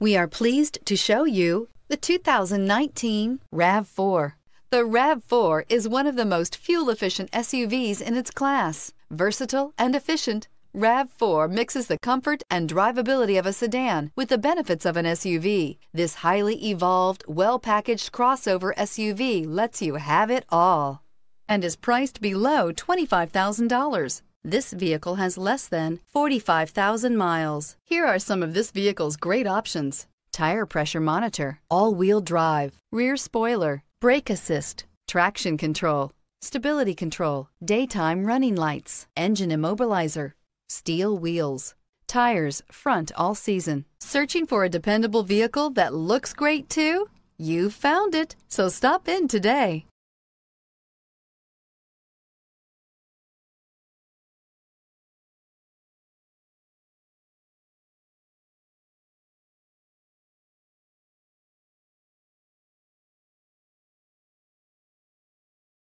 We are pleased to show you the 2019 RAV4. The RAV4 is one of the most fuel-efficient SUVs in its class. Versatile and efficient, RAV4 mixes the comfort and drivability of a sedan with the benefits of an SUV. This highly evolved, well-packaged crossover SUV lets you have it all and is priced below $25,000. This vehicle has less than 45,000 miles. Here are some of this vehicle's great options. Tire pressure monitor, all-wheel drive, rear spoiler, brake assist, traction control, stability control, daytime running lights, engine immobilizer, steel wheels, tires front all season. Searching for a dependable vehicle that looks great too? You found it, so stop in today.